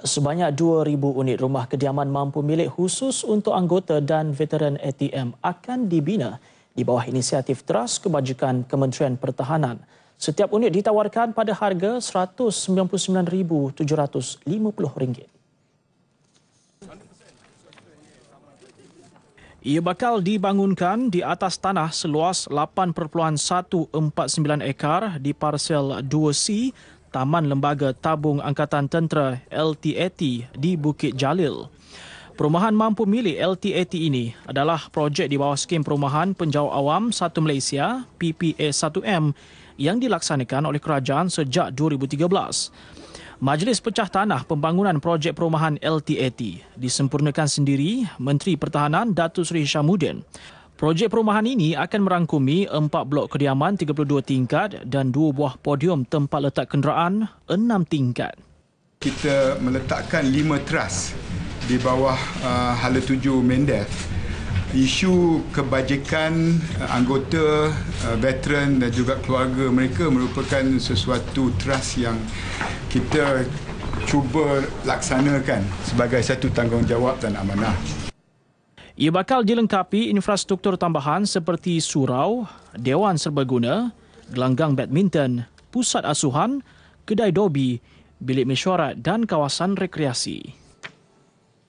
Sebanyak 2,000 unit rumah kediaman mampu milik khusus untuk anggota dan veteran ATM akan dibina di bawah inisiatif Trust Kebajikan Kementerian Pertahanan. Setiap unit ditawarkan pada harga RM199,750. Ia bakal dibangunkan di atas tanah seluas 8.149 ekar di parsel 2C Taman Lembaga Tabung Angkatan Tentera LTAT di Bukit Jalil. Perumahan mampu milik LTAT ini adalah projek di bawah skim perumahan penjawa awam Satu Malaysia PPA1M yang dilaksanakan oleh kerajaan sejak 2013. Majlis Pecah Tanah Pembangunan Projek Perumahan LTAT disempurnakan sendiri Menteri Pertahanan Datu Seri Syamuddin. Projek perumahan ini akan merangkumi 4 blok kediaman 32 tingkat dan 2 buah podium tempat letak kenderaan 6 tingkat. Kita meletakkan 5 trust di bawah uh, hala tuju Mendef. Isu kebajikan uh, anggota, uh, veteran dan juga keluarga mereka merupakan sesuatu trust yang kita cuba laksanakan sebagai satu tanggungjawab dan amanah. Ia bakal dilengkapi infrastruktur tambahan seperti surau, dewan serbaguna, gelanggang badminton, pusat asuhan, kedai dobi, bilik mesyuarat dan kawasan rekreasi.